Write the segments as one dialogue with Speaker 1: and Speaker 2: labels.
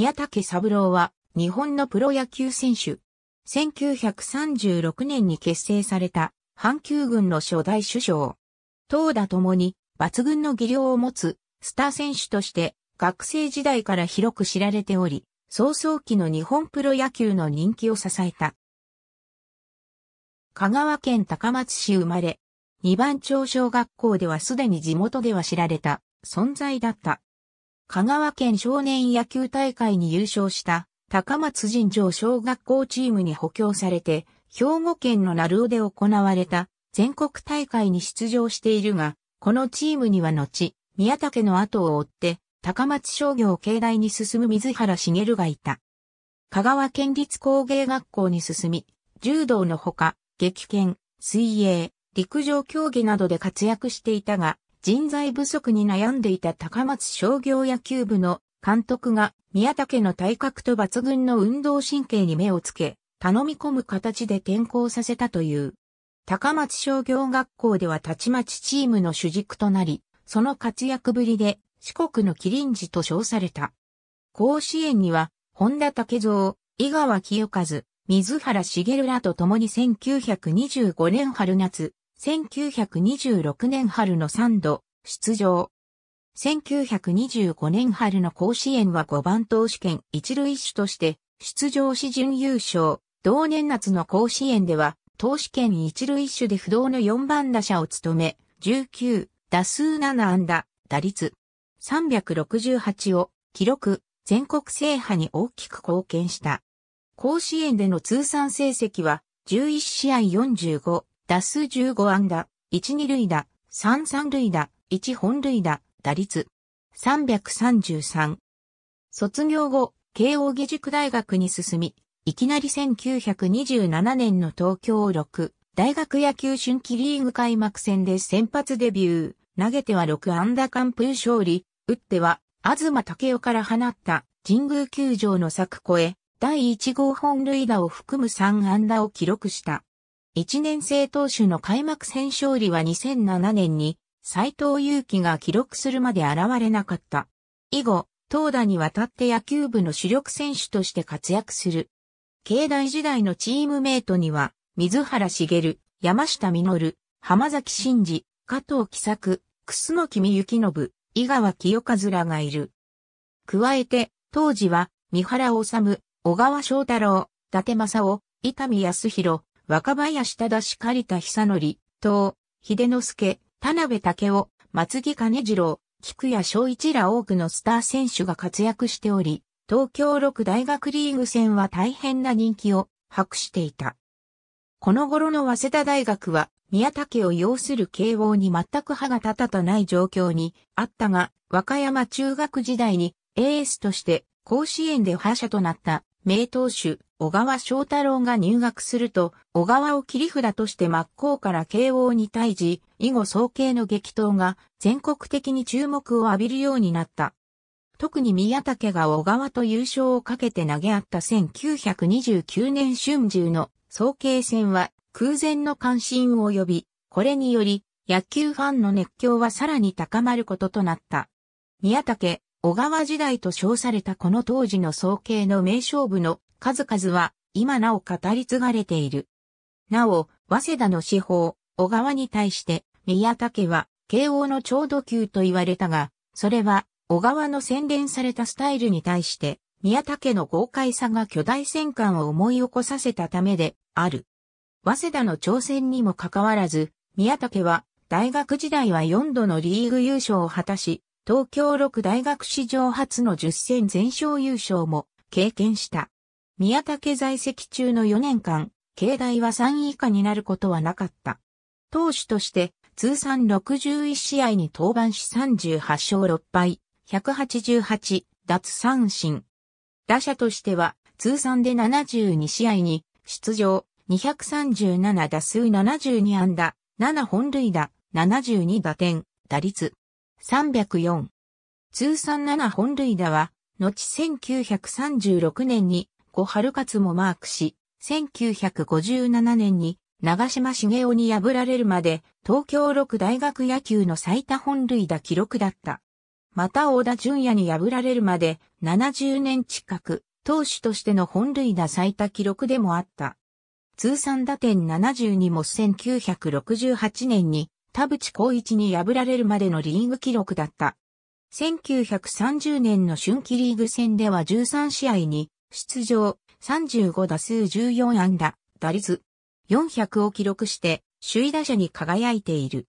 Speaker 1: 宮武三郎は日本のプロ野球選手。1936年に結成された阪急軍の初代首相。投打ともに抜群の技量を持つスター選手として学生時代から広く知られており、早々期の日本プロ野球の人気を支えた。香川県高松市生まれ、二番町小学校ではすでに地元では知られた存在だった。香川県少年野球大会に優勝した高松神城小学校チームに補強されて、兵庫県の鳴尾で行われた全国大会に出場しているが、このチームには後、宮武の後を追って、高松商業境内に進む水原茂がいた。香川県立工芸学校に進み、柔道のほか、劇剣、水泳、陸上競技などで活躍していたが、人材不足に悩んでいた高松商業野球部の監督が宮武の体格と抜群の運動神経に目をつけ、頼み込む形で転校させたという。高松商業学校ではたちまちチームの主軸となり、その活躍ぶりで四国の麒麟児と称された。甲子園には、本田武蔵、井川清和、水原茂らと共に1925年春夏、1926年春の3度、出場。1925年春の甲子園は5番投手権一塁手として出場し準優勝。同年夏の甲子園では投手権一塁手で不動の4番打者を務め、19、打数7安打、打率368を記録、全国制覇に大きく貢献した。甲子園での通算成績は11試合45打数15安打、1、2塁打、3、3塁打、1本塁打、打率。333。卒業後、慶応義塾大学に進み、いきなり1927年の東京6大学野球春季リーグ開幕戦で先発デビュー、投げては6安打完封勝利、打っては、東武雄から放った神宮球場の柵越え、第1号本塁打を含む3安打を記録した。1年生投手の開幕戦勝利は2007年に斎藤祐樹が記録するまで現れなかった。以後、投打にわたって野球部の主力選手として活躍する。慶大時代のチームメイトには、水原茂、山下実、浜崎真二、加藤喜作、楠木美幸信、井川清和らがいる。加えて、当時は、三原治、小川翔太郎、伊達正夫、伊丹康弘、若林忠し狩田久則、東、秀之助、田辺武雄、松木金次郎、菊谷翔一ら多くのスター選手が活躍しており、東京六大学リーグ戦は大変な人気を博していた。この頃の早稲田大学は宮武を要する慶応に全く歯が立たたない状況にあったが、和歌山中学時代にエースとして甲子園で覇者となった名投手小川翔太郎が入学すると、小川を切り札として真っ向から慶応に対峙、以後総慶の激闘が全国的に注目を浴びるようになった。特に宮武が小川と優勝をかけて投げ合った1929年春秋の総慶戦は空前の関心を呼び、これにより野球ファンの熱狂はさらに高まることとなった。宮武、小川時代と称されたこの当時の総慶の名勝負の数々は今なお語り継がれている。なお、早稲田の司法、小川に対して宮武は慶応の超度級と言われたが、それは小川の洗練されたスタイルに対して宮武の豪快さが巨大戦艦を思い起こさせたためである。早稲田の挑戦にもかかわらず、宮武は大学時代は4度のリーグ優勝を果たし、東京6大学史上初の10戦全勝優勝も経験した。宮武在籍中の4年間、境内は3位以下になることはなかった。投手として通算61試合に登板し38勝6敗、188奪三振。打者としては通算で72試合に出場、237打数72安打、7本塁打、72打点、打率304。通算7本塁打は、後1936年に子春勝もマークし、1957年に長島茂雄に破られるまで東京六大学野球の最多本塁打記録だった。また大田淳也に破られるまで70年近く投手としての本塁打最多記録でもあった。通算打点72も1968年に田淵光一に破られるまでのリーグ記録だった。1930年の春季リーグ戦では13試合に出場、35打数14安打、打率、400を記録して、首位打者に輝いている。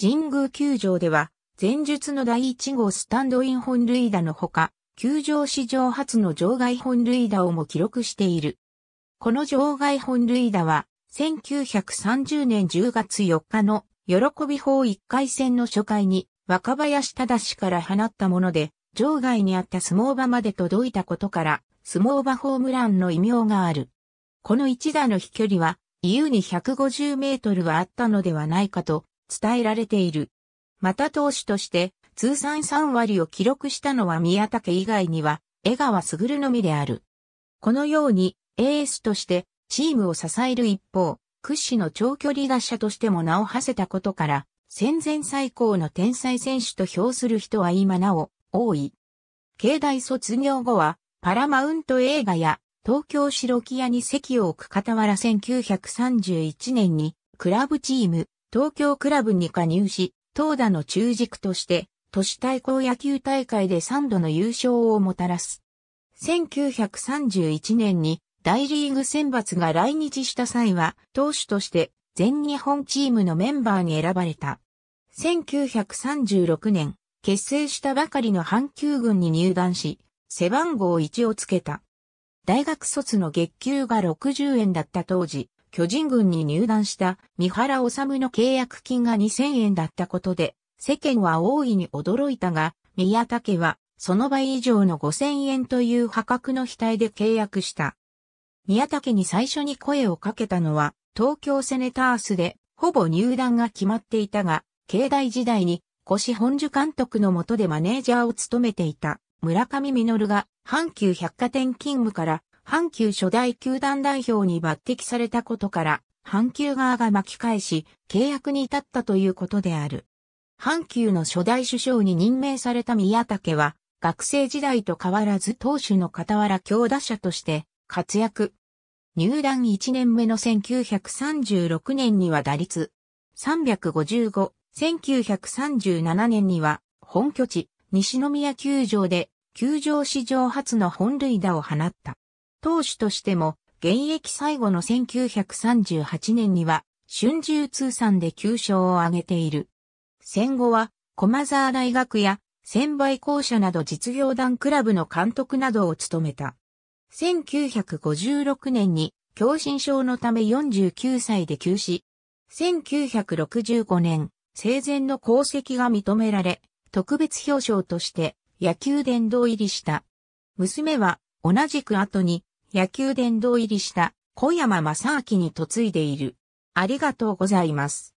Speaker 1: 神宮球場では、前述の第1号スタンドイン本塁打のほか、球場史上初の場外本塁打をも記録している。この場外本塁打は、1930年10月4日の喜び法1回戦の初回に若林忠から放ったもので、場外にあった相撲場まで届いたことから、スモーバホームランの異名がある。この一打の飛距離は、優に150メートルはあったのではないかと伝えられている。また投手として通算3割を記録したのは宮武以外には江川卓のみである。このようにエースとしてチームを支える一方、屈指の長距離打者としても名を馳せたことから、戦前最高の天才選手と評する人は今なお多い。慶大卒業後はパラマウント映画や東京白木屋に席を置く傍ら1931年にクラブチーム東京クラブに加入し、投打の中軸として都市対抗野球大会で3度の優勝をもたらす。1931年に大リーグ選抜が来日した際は投手として全日本チームのメンバーに選ばれた。1936年、結成したばかりの阪急軍に入団し、背番号1をつけた。大学卒の月給が60円だった当時、巨人軍に入団した三原治の契約金が2000円だったことで、世間は大いに驚いたが、宮武はその倍以上の5000円という破格の額で契約した。宮武に最初に声をかけたのは、東京セネタースで、ほぼ入団が決まっていたが、境内時代に、越本樹監督のもとでマネージャーを務めていた、村上実が阪急百貨店勤務から阪急初代球団代表に抜擢されたことから、阪急側が巻き返し、契約に至ったということである。阪急の初代首相に任命された宮武は、学生時代と変わらず投手の傍ら強打者として活躍。入団1年目の1936年には打率355、1937年には本拠地西宮球場で、球場史上初の本塁打を放った。投手としても、現役最後の1938年には、春秋通算で9勝を挙げている。戦後は、駒沢大学や、専売校舎など実業団クラブの監督などを務めた。1956年に、狭心症のため49歳で休止。1965年、生前の功績が認められ、特別表彰として野球殿堂入りした。娘は同じく後に野球殿堂入りした小山正明に嫁いでいる。ありがとうございます。